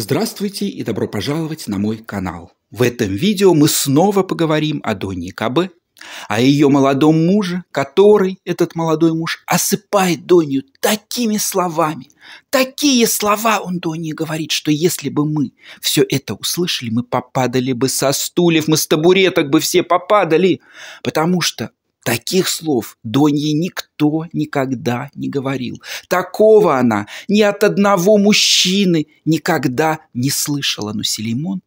Здравствуйте и добро пожаловать на мой канал. В этом видео мы снова поговорим о Донне Кабе, о ее молодом муже, который, этот молодой муж, осыпает Донью такими словами. Такие слова он Донье говорит, что если бы мы все это услышали, мы попадали бы со стульев, мы с табуреток бы все попадали, потому что Таких слов Донье никто никогда не говорил. Такого она ни от одного мужчины никогда не слышала. Но Селимон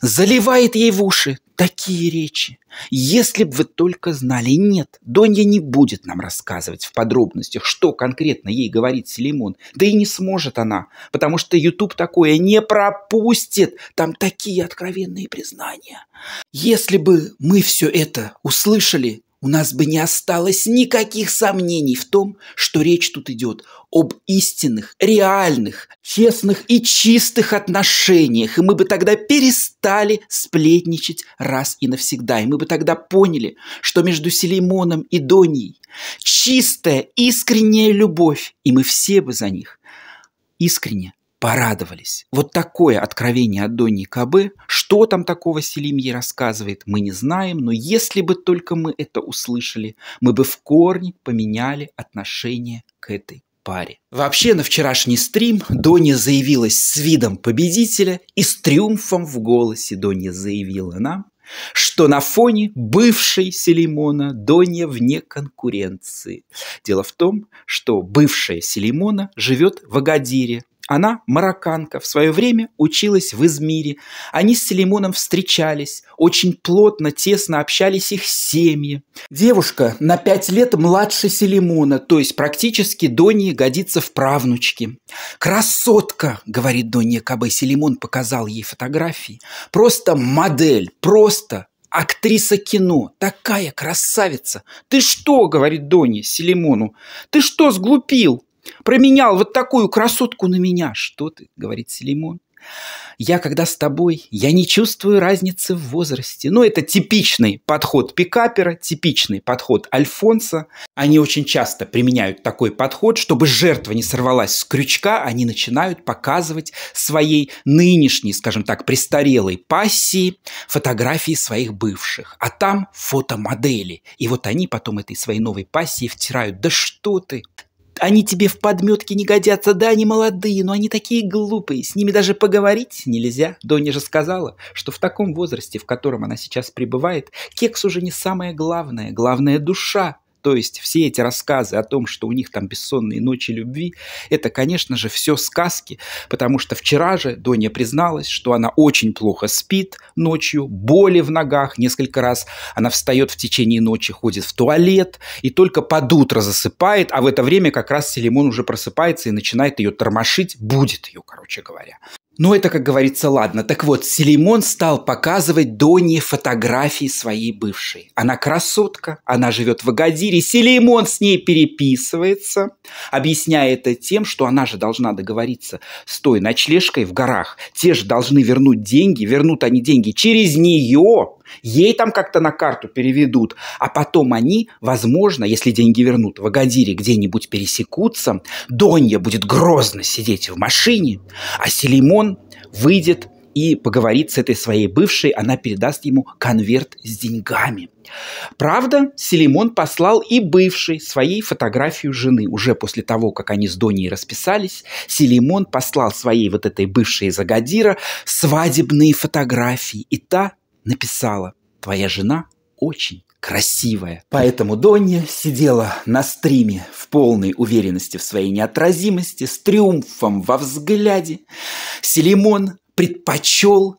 заливает ей в уши такие речи. Если бы вы только знали, нет, Донья не будет нам рассказывать в подробностях, что конкретно ей говорит Селимон. Да и не сможет она, потому что YouTube такое не пропустит. Там такие откровенные признания. Если бы мы все это услышали, у нас бы не осталось никаких сомнений в том, что речь тут идет об истинных, реальных, честных и чистых отношениях. И мы бы тогда перестали сплетничать раз и навсегда. И мы бы тогда поняли, что между Селимоном и Доней чистая, искренняя любовь. И мы все бы за них искренне порадовались. Вот такое откровение от Донни Кабе. Что там такого Селим ей рассказывает, мы не знаем, но если бы только мы это услышали, мы бы в корне поменяли отношение к этой паре. Вообще на вчерашний стрим Доня заявилась с видом победителя и с триумфом в голосе Доня заявила нам, что на фоне бывшей Селимона Донья вне конкуренции. Дело в том, что бывшая Селимона живет в Агадире, она, марокканка, в свое время училась в Измире. Они с Селимоном встречались, очень плотно, тесно общались их семьи. Девушка на пять лет младше Селимона, то есть практически Донье годится в правнучке. «Красотка!» – говорит Донья Кабе. Селимон показал ей фотографии. «Просто модель, просто актриса кино, такая красавица. Ты что, говорит Дони Селимону, ты что сглупил? променял вот такую красотку на меня. Что ты, говорит Селимон. Я, когда с тобой, я не чувствую разницы в возрасте. Ну, это типичный подход пикапера, типичный подход Альфонса. Они очень часто применяют такой подход, чтобы жертва не сорвалась с крючка, они начинают показывать своей нынешней, скажем так, престарелой пассии фотографии своих бывших. А там фотомодели. И вот они потом этой своей новой пассии втирают. Да что ты, они тебе в подметке не годятся. Да, они молодые, но они такие глупые. С ними даже поговорить нельзя. Доня же сказала, что в таком возрасте, в котором она сейчас пребывает, кекс уже не самое главное. Главное – душа. То есть все эти рассказы о том, что у них там бессонные ночи любви, это, конечно же, все сказки, потому что вчера же Доня призналась, что она очень плохо спит ночью, боли в ногах, несколько раз она встает в течение ночи, ходит в туалет и только под утро засыпает, а в это время как раз Селимон уже просыпается и начинает ее тормошить, будет ее, короче говоря. Ну, это, как говорится, ладно. Так вот, Селимон стал показывать Доне фотографии своей бывшей. Она красотка, она живет в Агадире. Селимон с ней переписывается, объясняя это тем, что она же должна договориться с той ночлежкой в горах. Те же должны вернуть деньги. Вернут они деньги через нее, Ей там как-то на карту переведут, а потом они, возможно, если деньги вернут, в Агадире где-нибудь пересекутся, Донья будет грозно сидеть в машине, а Селимон выйдет и поговорит с этой своей бывшей, она передаст ему конверт с деньгами. Правда, Селимон послал и бывшей своей фотографию жены. Уже после того, как они с Доней расписались, Селимон послал своей вот этой бывшей из Агадира свадебные фотографии. И та написала «Твоя жена очень красивая». Поэтому Донья сидела на стриме в полной уверенности в своей неотразимости, с триумфом во взгляде. Селимон предпочел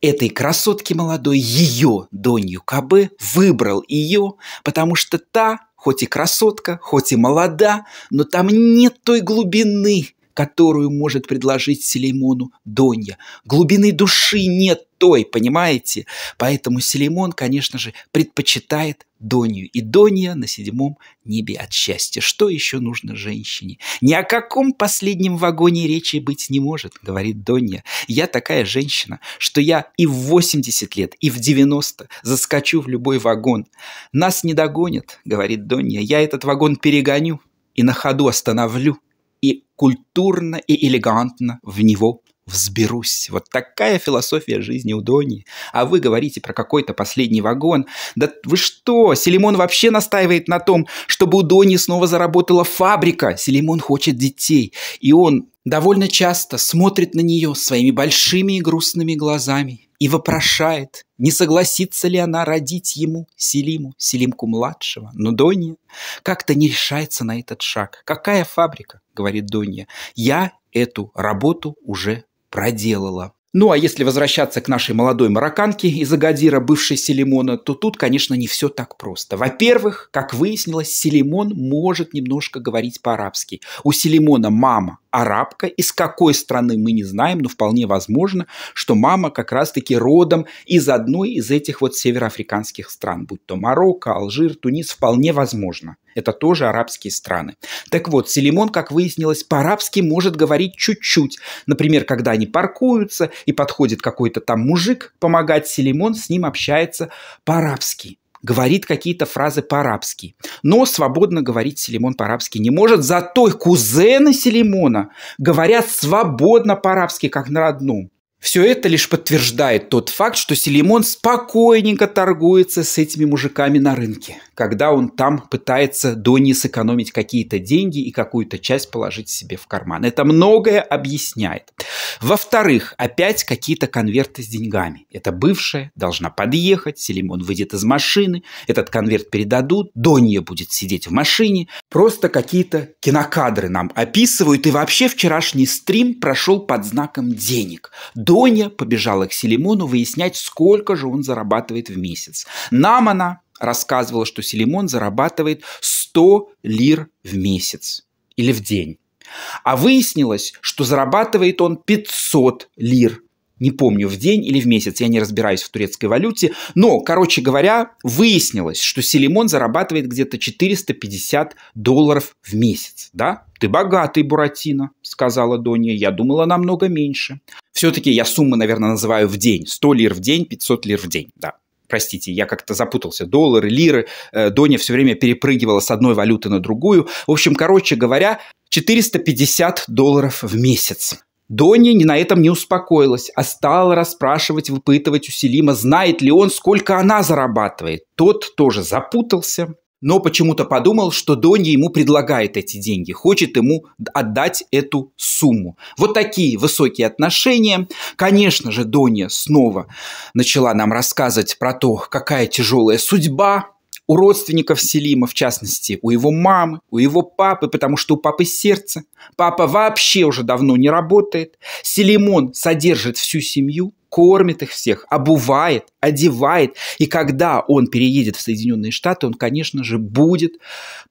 этой красотке молодой ее Донью Кабе, выбрал ее, потому что та, хоть и красотка, хоть и молода, но там нет той глубины, которую может предложить Селимону Донья. Глубины души нет той, понимаете? Поэтому Селимон, конечно же, предпочитает Донию. И Дония на седьмом небе от счастья. Что еще нужно женщине? Ни о каком последнем вагоне речи быть не может, говорит Дония. Я такая женщина, что я и в 80 лет, и в 90 заскочу в любой вагон. Нас не догонят, говорит Дония. Я этот вагон перегоню и на ходу остановлю и культурно и элегантно в него взберусь. Вот такая философия жизни у Дони. А вы говорите про какой-то последний вагон. Да вы что, Селимон вообще настаивает на том, чтобы у Дони снова заработала фабрика. Селимон хочет детей. И он довольно часто смотрит на нее своими большими и грустными глазами и вопрошает, не согласится ли она родить ему Селиму, Селимку-младшего. Но Донья как-то не решается на этот шаг. «Какая фабрика?» — говорит Донья. «Я эту работу уже проделала. Ну а если возвращаться к нашей молодой марокканке из Агадира, бывшей Селимона, то тут, конечно, не все так просто. Во-первых, как выяснилось, Селимон может немножко говорить по-арабски. У Селимона мама арабка, из какой страны мы не знаем, но вполне возможно, что мама как раз-таки родом из одной из этих вот североафриканских стран, будь то Марокко, Алжир, Тунис, вполне возможно. Это тоже арабские страны. Так вот, Селимон, как выяснилось, по-арабски может говорить чуть-чуть. Например, когда они паркуются и подходит какой-то там мужик помогать, Селимон с ним общается по-арабски говорит какие-то фразы по-арабски. Но свободно говорить Селимон по-арабски не может. Зато кузены Селимона говорят свободно по-арабски, как на родном. Все это лишь подтверждает тот факт, что Селимон спокойненько торгуется с этими мужиками на рынке, когда он там пытается до не сэкономить какие-то деньги и какую-то часть положить себе в карман. Это многое объясняет. Во-вторых, опять какие-то конверты с деньгами. Это бывшая должна подъехать, Селимон выйдет из машины, этот конверт передадут, Донья будет сидеть в машине. Просто какие-то кинокадры нам описывают, и вообще вчерашний стрим прошел под знаком денег – Доня побежала к Селимону выяснять, сколько же он зарабатывает в месяц. Нам она рассказывала, что Селимон зарабатывает 100 лир в месяц или в день. А выяснилось, что зарабатывает он 500 лир не помню, в день или в месяц, я не разбираюсь в турецкой валюте, но, короче говоря, выяснилось, что Селимон зарабатывает где-то 450 долларов в месяц, да? «Ты богатый, Буратино», — сказала Донья, — «я думала намного меньше». Все-таки я суммы, наверное, называю в день. 100 лир в день, 500 лир в день, да. Простите, я как-то запутался. Доллары, лиры. Э, Доня все время перепрыгивала с одной валюты на другую. В общем, короче говоря, 450 долларов в месяц. Донни на этом не успокоилась, а стала расспрашивать, выпытывать у Селима, знает ли он, сколько она зарабатывает. Тот тоже запутался, но почему-то подумал, что Донни ему предлагает эти деньги, хочет ему отдать эту сумму. Вот такие высокие отношения. Конечно же, Донни снова начала нам рассказывать про то, какая тяжелая судьба у родственников Селима, в частности, у его мамы, у его папы, потому что у папы сердце. Папа вообще уже давно не работает. Селимон содержит всю семью, кормит их всех, обувает, одевает. И когда он переедет в Соединенные Штаты, он, конечно же, будет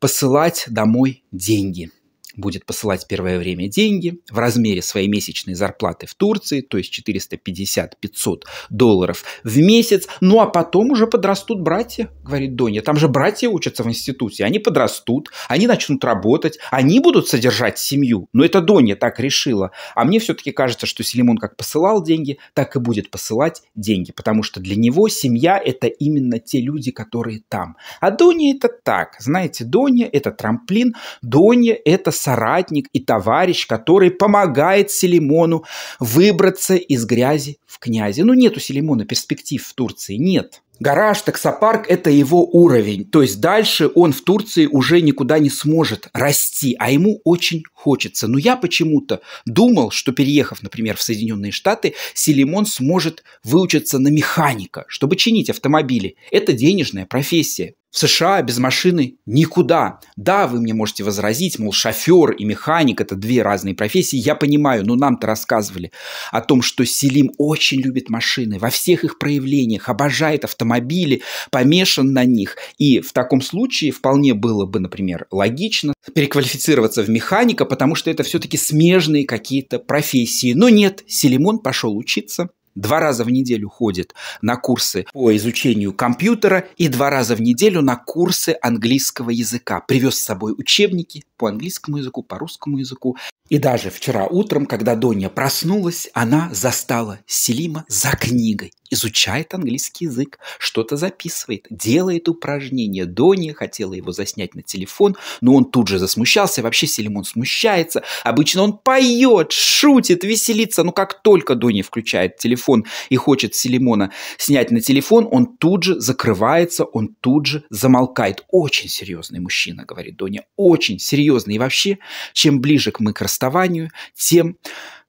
посылать домой деньги – будет посылать первое время деньги в размере своей месячной зарплаты в Турции, то есть 450-500 долларов в месяц. Ну а потом уже подрастут братья, говорит Доня. Там же братья учатся в институте, они подрастут, они начнут работать, они будут содержать семью. Но это Доня так решила. А мне все-таки кажется, что Селимон как посылал деньги, так и будет посылать деньги, потому что для него семья – это именно те люди, которые там. А Доня – это так. Знаете, Доня – это трамплин, Доня – это сам соратник и товарищ, который помогает Селимону выбраться из грязи в князи. Ну, нет у Селимона перспектив в Турции, нет. Гараж, таксопарк – это его уровень. То есть дальше он в Турции уже никуда не сможет расти, а ему очень хочется. Но я почему-то думал, что переехав, например, в Соединенные Штаты, Селимон сможет выучиться на механика, чтобы чинить автомобили. Это денежная профессия. В США без машины никуда. Да, вы мне можете возразить, мол, шофер и механик – это две разные профессии. Я понимаю, но нам-то рассказывали о том, что Селим очень любит машины во всех их проявлениях, обожает автомобили, помешан на них. И в таком случае вполне было бы, например, логично переквалифицироваться в механика, потому что это все-таки смежные какие-то профессии. Но нет, Селимон пошел учиться два раза в неделю ходит на курсы по изучению компьютера и два раза в неделю на курсы английского языка. Привез с собой учебники по английскому языку, по русскому языку. И даже вчера утром, когда Донья проснулась, она застала Селима за книгой. Изучает английский язык, что-то записывает, делает упражнения. Донья хотела его заснять на телефон, но он тут же засмущался. Вообще Селим он смущается. Обычно он поет, шутит, веселится. Но как только Донья включает телефон и хочет Селимона снять на телефон, он тут же закрывается, он тут же замолкает. Очень серьезный мужчина, говорит Доня, очень серьезный. И вообще, чем ближе мы к расстановке, отставанию, тем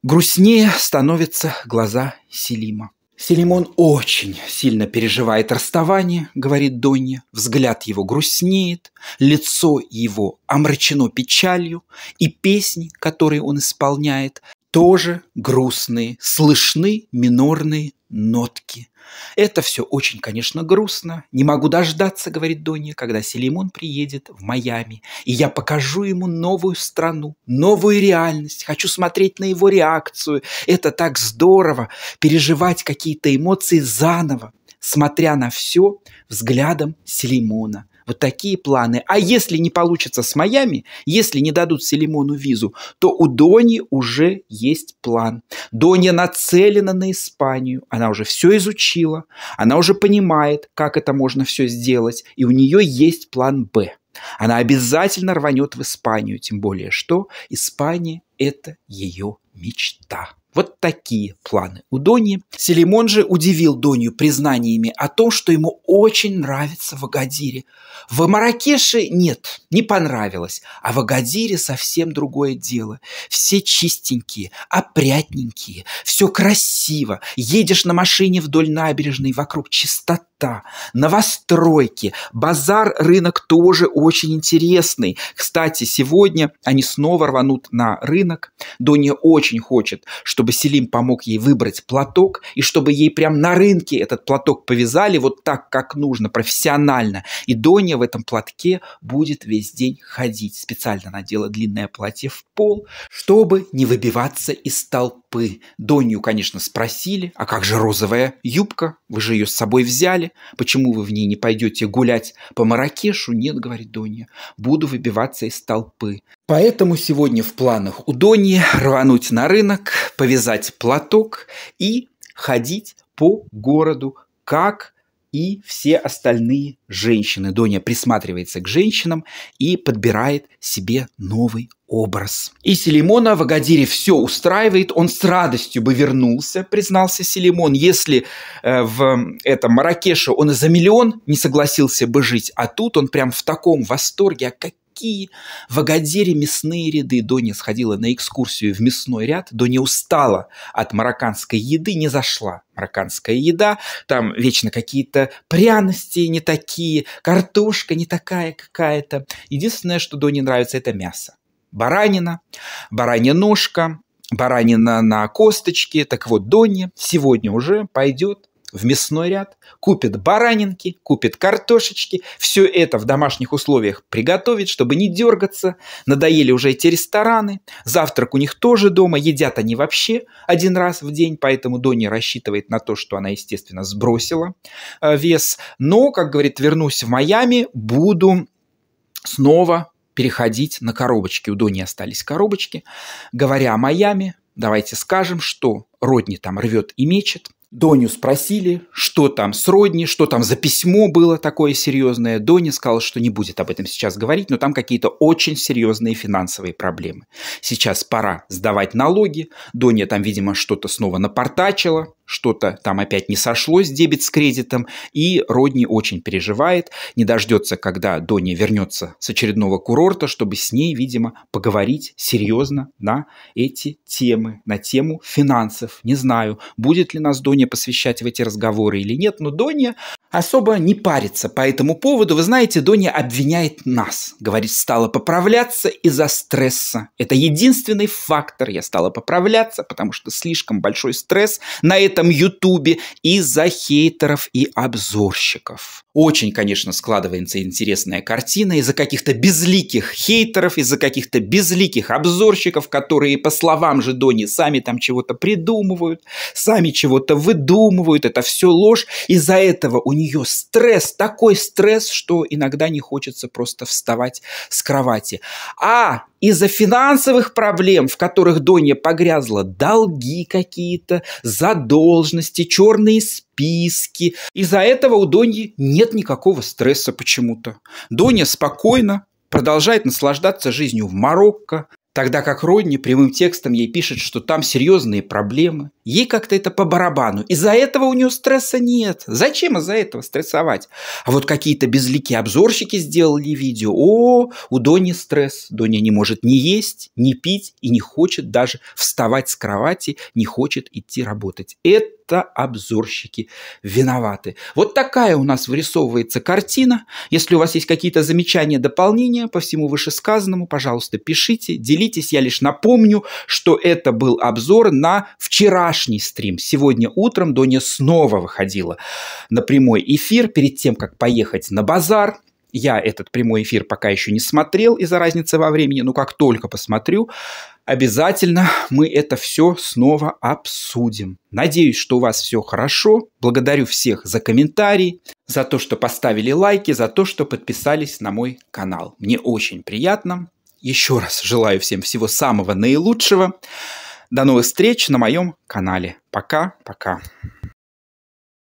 грустнее становятся глаза Селима. Селимон очень сильно переживает расставание, говорит Донья. Взгляд его грустнеет, лицо его омрачено печалью, и песни, которые он исполняет, тоже грустные, слышны минорные нотки. Это все очень, конечно, грустно. Не могу дождаться, говорит Донья, когда Селимон приедет в Майами, и я покажу ему новую страну, новую реальность. Хочу смотреть на его реакцию. Это так здорово, переживать какие-то эмоции заново, смотря на все взглядом Селимона. Вот такие планы. А если не получится с Майами, если не дадут Селимону визу, то у Дони уже есть план. Доня нацелена на Испанию. Она уже все изучила. Она уже понимает, как это можно все сделать. И у нее есть план «Б». Она обязательно рванет в Испанию, тем более что Испания – это ее мечта. Вот такие планы у Дони. Селимон же удивил Донью признаниями о том, что ему очень нравится в Агадире. В Маракеше нет, не понравилось, а в Агадире совсем другое дело. Все чистенькие, опрятненькие, все красиво. Едешь на машине вдоль набережной, вокруг чистота красота, новостройки, базар, рынок тоже очень интересный. Кстати, сегодня они снова рванут на рынок. Доня очень хочет, чтобы Селим помог ей выбрать платок, и чтобы ей прям на рынке этот платок повязали вот так, как нужно, профессионально. И Доня в этом платке будет весь день ходить. Специально надела длинное платье в пол, чтобы не выбиваться из толпы. Донью, конечно, спросили, а как же розовая юбка? Вы же ее с собой взяли почему вы в ней не пойдете гулять по Маракешу? Нет, говорит Донья, буду выбиваться из толпы. Поэтому сегодня в планах у Доньи рвануть на рынок, повязать платок и ходить по городу, как и все остальные женщины. Доня присматривается к женщинам и подбирает себе новый образ. И Селимона в Агадире все устраивает, он с радостью бы вернулся, признался Селимон, если э, в этом Маракеше он за миллион не согласился бы жить, а тут он прям в таком восторге, а как Кии. В Агадире мясные ряды. Доня сходила на экскурсию в мясной ряд. Доня устала от марокканской еды, не зашла марокканская еда. Там вечно какие-то пряности не такие, картошка не такая какая-то. Единственное, что Доне нравится, это мясо. Баранина, баранья ножка, баранина на косточке. Так вот, Доня сегодня уже пойдет в мясной ряд, купит баранинки, купит картошечки, все это в домашних условиях приготовит, чтобы не дергаться, надоели уже эти рестораны, завтрак у них тоже дома, едят они вообще один раз в день, поэтому Дони рассчитывает на то, что она, естественно, сбросила э, вес, но, как говорит, вернусь в Майами, буду снова переходить на коробочки. У Дони остались коробочки. Говоря о Майами, давайте скажем, что Родни там рвет и мечет – Доню спросили, что там с родни, что там за письмо было такое серьезное. Доня сказала, что не будет об этом сейчас говорить, но там какие-то очень серьезные финансовые проблемы. Сейчас пора сдавать налоги. Доня там, видимо, что-то снова напортачила что-то там опять не сошлось, дебет с кредитом, и Родни очень переживает, не дождется, когда Доня вернется с очередного курорта, чтобы с ней, видимо, поговорить серьезно на эти темы, на тему финансов. Не знаю, будет ли нас Доня посвящать в эти разговоры или нет, но Доня особо не парится по этому поводу. Вы знаете, Доня обвиняет нас. Говорит, стала поправляться из-за стресса. Это единственный фактор. Я стала поправляться, потому что слишком большой стресс на этом ютубе из-за хейтеров и обзорщиков. Очень, конечно, складывается интересная картина из-за каких-то безликих хейтеров, из-за каких-то безликих обзорщиков, которые, по словам же Дони, сами там чего-то придумывают, сами чего-то выдумывают. Это все ложь. Из-за этого у нее стресс, такой стресс, что иногда не хочется просто вставать с кровати. А из-за финансовых проблем, в которых Донья погрязла, долги какие-то, задолженности, черные списки. Из-за этого у Доньи нет никакого стресса почему-то. Доня спокойно продолжает наслаждаться жизнью в Марокко, Тогда как Родни прямым текстом ей пишет, что там серьезные проблемы. Ей как-то это по барабану. Из-за этого у нее стресса нет. Зачем из-за этого стрессовать? А вот какие-то безликие обзорщики сделали видео. О, у Дони стресс. Доня не может ни есть, ни пить и не хочет даже вставать с кровати, не хочет идти работать. Это это обзорщики виноваты. Вот такая у нас вырисовывается картина. Если у вас есть какие-то замечания, дополнения по всему вышесказанному, пожалуйста, пишите, делитесь определитесь. Я лишь напомню, что это был обзор на вчерашний стрим. Сегодня утром Доня снова выходила на прямой эфир перед тем, как поехать на базар. Я этот прямой эфир пока еще не смотрел из-за разницы во времени, но как только посмотрю, обязательно мы это все снова обсудим. Надеюсь, что у вас все хорошо. Благодарю всех за комментарии, за то, что поставили лайки, за то, что подписались на мой канал. Мне очень приятно еще раз желаю всем всего самого наилучшего. До новых встреч на моем канале. Пока-пока.